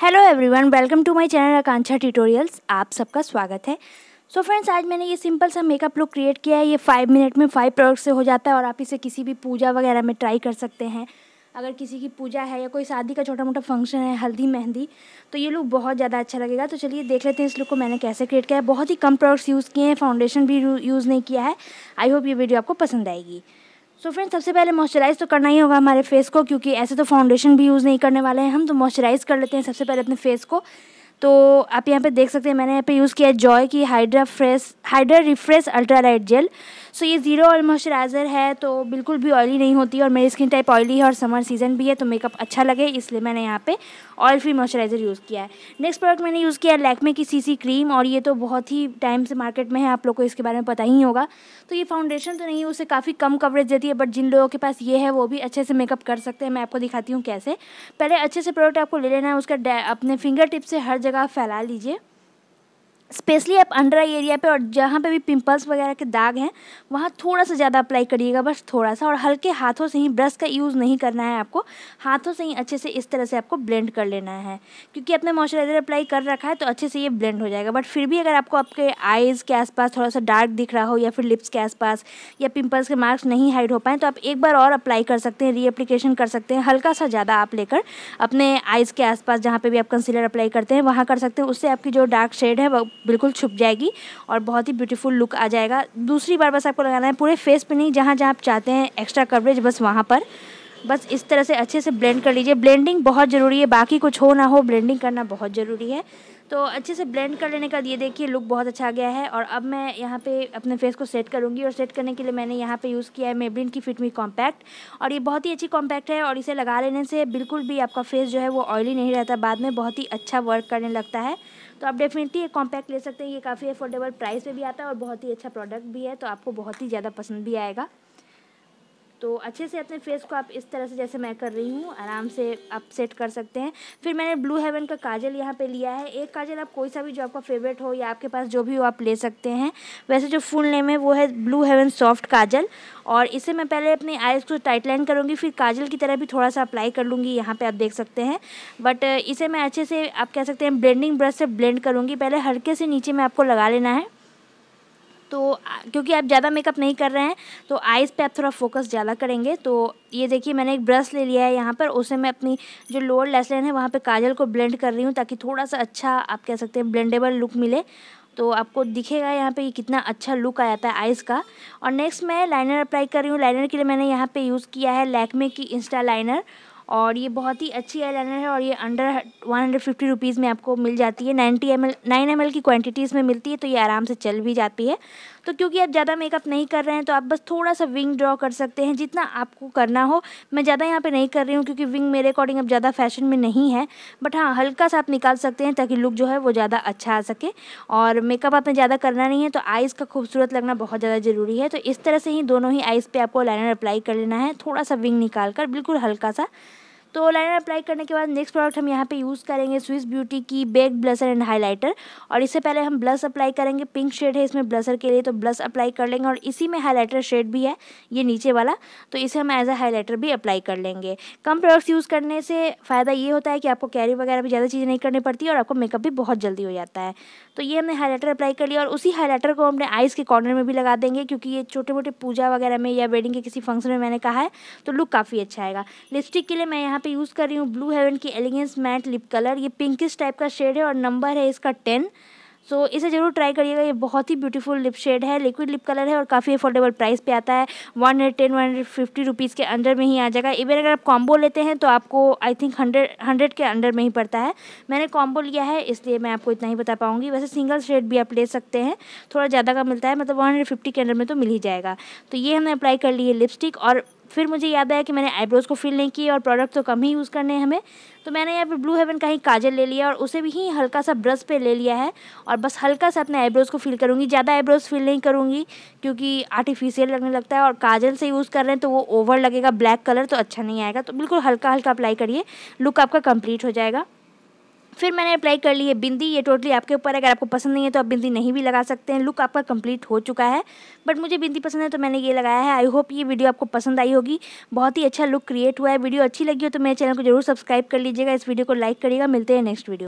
hello everyone welcome to my channel Akanksha tutorials आप सबका स्वागत है सो so फ्रेंड्स आज मैंने ये सिंपल सा मेकअप लुक क्रिएट किया है ये फाइव मिनट में फाइव प्रोडक्ट से हो जाता है और आप इसे किसी भी पूजा वगैरह में ट्राई कर सकते हैं अगर किसी की पूजा है या कोई शादी का छोटा मोटा फंक्शन है हल्दी मेहंदी तो ये लुक बहुत ज़्यादा अच्छा लगेगा तो चलिए देख लेते हैं इस लुक को मैंने कैसे क्रिएट किया है बहुत ही कम प्रोडक्ट्स यूज़ किए हैं फाउंडेशन भी यूज़ नहीं किया है आई होप ये वीडियो आपको पसंद आएगी सो so फ्रेंड्स सबसे पहले मॉइस्चराइज़ तो करना ही होगा हमारे फेस को क्योंकि ऐसे तो फाउंडेशन भी यूज़ नहीं करने वाले हैं हम तो मॉइस्चराइज़ कर लेते हैं सबसे पहले अपने फेस को तो आप यहाँ पे देख सकते हैं मैंने यहाँ पे यूज़ किया है जॉय की hydra fresh hydra refresh ultra light gel so ये ज़ीरो ऑयल मॉइस्चराइज़र है तो बिल्कुल भी ऑयली नहीं होती और मेरी स्किन टाइप ऑयली है और समर सीज़न भी है तो मेकअप अच्छा लगे इसलिए मैंने यहाँ पे ऑयल फ्री मॉइस्चराइज़र यूज़ किया है नेक्स्ट प्रोडक्ट मैंने यूज़ किया लैकमे की सीसी क्रीम और ये तो बहुत ही टाइम से मार्केट में है आप लोग को इसके बारे में पता ही होगा तो ये फाउंडेशन तो नहीं उसे काफ़ी कम कवरेज देती है बट जिन लोगों के पास ये है वो भी अच्छे से मेकअप कर सकते हैं मैं आपको दिखाती हूँ कैसे पहले अच्छे से प्रोडक्ट आपको ले लेना है उसका अपने फिंगर टिप से हर जगह फैला लीजिए स्पेशली आप अंडर आई एरिया पे और जहाँ पे भी पिंपल्स वगैरह के दाग हैं वहाँ थोड़ा सा ज़्यादा अप्लाई करिएगा बस थोड़ा सा और हल्के हाथों से ही ब्रश का यूज़ नहीं करना है आपको हाथों से ही अच्छे से इस तरह से आपको ब्लेंड कर लेना है क्योंकि आपने मॉइस्चराइज़र अप्लाई कर रखा है तो अच्छे से ये ब्लेंड हो जाएगा बट फिर भी अगर आपको आपके आइज़ के आसपास थोड़ा सा डार्क दिख रहा हो या फिर लिप्स के आसपास या पिम्पल्स के मार्क्स नहीं हाइड हो पाएँ तो आप एक बार और अप्लाई कर सकते हैं रीअप्लीकेशन कर सकते हैं हल्का सा ज़्यादा आप लेकर अपने आइज़ के आसपास जहाँ पर भी आप कंसीलर अप्लाई करते हैं वहाँ कर सकते हैं उससे आपकी जो डार्क शेड है बिल्कुल छुप जाएगी और बहुत ही ब्यूटीफुल लुक आ जाएगा दूसरी बार बस आपको लगाना है पूरे फेस पे नहीं जहाँ जहाँ आप चाहते हैं एक्स्ट्रा कवरेज बस वहाँ पर बस इस तरह से अच्छे से ब्लेंड कर लीजिए ब्लेंडिंग बहुत ज़रूरी है बाकी कुछ हो ना हो ब्लेंडिंग करना बहुत ज़रूरी है तो अच्छे से ब्लेंड कर लेने का ये देखिए लुक बहुत अच्छा आ गया है और अब मैं यहाँ पे अपने फेस को सेट करूँगी और सेट करने के लिए मैंने यहाँ पे यूज़ किया है मेब्रिन की फिटमी कॉम्पैक्ट और ये बहुत ही अच्छी कॉम्पैक्ट है और इसे लगा लेने से बिल्कुल भी आपका फेस जो है वो ऑयली नहीं रहता बाद में बहुत ही अच्छा वर्क करने लगता है तो आप डेफिनेटली ये कॉम्पैक्ट ले सकते हैं ये काफ़ी अफोर्डेबल प्राइस पर भी आता है और बहुत ही अच्छा प्रोडक्ट भी है तो आपको बहुत ही ज़्यादा पसंद भी आएगा तो अच्छे से अपने फेस को आप इस तरह से जैसे मैं कर रही हूँ आराम से आप सेट कर सकते हैं फिर मैंने ब्लू हेवन का काजल यहाँ पे लिया है एक काजल आप कोई सा भी जो आपका फेवरेट हो या आपके पास जो भी हो आप ले सकते हैं वैसे जो फुल नेम है वो है ब्लू हेवन सॉफ्ट काजल और इसे मैं पहले अपने आइज़ को टाइट लाइन करूँगी फिर काजल की तरह भी थोड़ा सा अप्लाई कर लूँगी यहाँ पर आप देख सकते हैं बट इसे मैं अच्छे से आप कह सकते हैं ब्लेंडिंग ब्रश से ब्लेंड करूँगी पहले हल्के से नीचे में आपको लगा लेना है तो क्योंकि आप ज़्यादा मेकअप नहीं कर रहे हैं तो आइज़ पे आप थोड़ा फोकस ज़्यादा करेंगे तो ये देखिए मैंने एक ब्रश ले लिया है यहाँ पर उसे मैं अपनी जो लोअर लेस लाइन है वहाँ पे काजल को ब्लेंड कर रही हूँ ताकि थोड़ा सा अच्छा आप कह सकते हैं ब्लेंडेबल लुक मिले तो आपको दिखेगा यहाँ पे कि कितना अच्छा लुक आ जाता है आइज़ का और नेक्स्ट मैं लाइनर अप्लाई कर रही हूँ लाइनर के लिए मैंने यहाँ पे यूज़ किया है लैकमे की इंस्टा लाइनर और ये बहुत ही अच्छी आई है और ये under one hundred fifty rupees में आपको मिल जाती है ninety M L nine M L की क्वान्टिटीज़ में मिलती है तो ये आराम से चल भी जाती है तो क्योंकि आप ज़्यादा मेकअप नहीं कर रहे हैं तो आप बस थोड़ा सा विंग ड्रॉ कर सकते हैं जितना आपको करना हो मैं ज़्यादा यहाँ पर नहीं कर रही हूँ क्योंकि विंग मेरे अकॉर्डिंग अब ज़्यादा फैशन में नहीं है बट हाँ हल्का सा आप निकाल सकते हैं ताकि लुक जो है वो ज़्यादा अच्छा आ सके और मेकअप आपने ज़्यादा करना नहीं है तो आइज़ का खूबसूरत लगना बहुत ज़्यादा ज़रूरी है तो इस तरह से ही दोनों ही आइज़ पर आपको लाइनर अप्लाई कर लेना है थोड़ा सा विंग निकाल कर बिल्कुल हल्का सा तो लाइनर अप्लाई करने के बाद नेक्स्ट प्रोडक्ट हम यहाँ पे यूज़ करेंगे स्विस ब्यूटी की बेग ब्लसर एंड हाईलाइटर और इससे पहले हम ब्लस अप्लाई करेंगे पिंक शेड है इसमें ब्लसर के लिए तो ब्लस अप्लाई कर लेंगे और इसी में हाईलाइटर शेड भी है ये नीचे वाला तो इसे हम एज अ हाईलाइटर भी अप्लाई कर लेंगे कम प्रोडक्ट्स यूज़ करने से फ़ायदा ये होता है कि आपको कैरी वगैरह भी ज़्यादा चीज़ें नहीं करनी पड़ती और आपको मेकअप भी बहुत जल्दी हो जाता है तो ये हमने हाईलाइटर अप्लाई कर लिया और उसी हाईलाइटर को हमने आइज़ के कॉर्नर में भी लगा देंगे क्योंकि ये छोटे मोटे पूजा वगैरह में या वेडिंग के किसी फंक्शन में मैंने कहा है तो लुक काफ़ी अच्छा आएगा लिपस्टिक के लिए मैं यहाँ यहाँ पे यूज़ कर रही हूँ ब्लू हेवन की एलिगेंस मैट लिप कलर ये पिंकिस टाइप का शेड है और नंबर है इसका टेन सो so, इसे ज़रूर ट्राई करिएगा ये बहुत ही ब्यूटीफुल लिप शेड है लिक्विड लिप कलर है और काफ़ी अफोर्डेबल प्राइस पे आता है one hundred ten one hundred fifty rupees के अंडर में ही आ जाएगा इवन अगर आप कॉम्बो लेते हैं तो आपको आई थिंक हंड्रेड हंड्रेड के अंडर में ही पड़ता है मैंने कॉम्बो लिया है इसलिए मैं आपको इतना ही बता पाऊँगी वैसे सिंगल शेड भी आप ले सकते हैं थोड़ा ज़्यादा का मिलता है मतलब वन हंड्रेड फिफ्टी के अंडर में तो मिल ही जाएगा तो ये हमने अप्लाई कर ली है लिपस्टिक और फिर मुझे याद आया कि मैंने आईब्रोज़ को फिल नहीं किया और प्रोडक्ट तो कम ही यूज़ करने हैं हमें तो मैंने यहाँ पे ब्लू हेवन का ही काजल ले लिया और उसे भी ही हल्का सा ब्रश पे ले लिया है और बस हल्का सा अपने आईब्रोज़ को फिल करूँगी ज़्यादा आईब्रोज़ फिल नहीं करूँगी क्योंकि आर्टिफिशियल लगने लगता है और काजल से यूज़ कर रहे हैं तो वो ओवर लगेगा ब्लैक कलर तो अच्छा नहीं आएगा तो बिल्कुल हल्का हल्का अप्लाई करिए लुक आपका कम्प्लीट हो जाएगा फिर मैंने अप्लाई कर ली है बिंदी ये टोटली आपके ऊपर है अगर आपको पसंद नहीं है तो आप बिंदी नहीं भी लगा सकते हैं लुक आपका कंप्लीट हो चुका है बट मुझे बिंदी पसंद है तो मैंने ये लगाया है आई होप ये वीडियो आपको पसंद आई होगी बहुत ही अच्छा लुक क्रिएट हुआ है वीडियो अच्छी लगी हो तो मेरे चैनल को जरूर सब्सक्राइब कर लीजिएगा इस वीडियो को लाइक करिएगा मिलते हैं नेक्स्ट वीडियो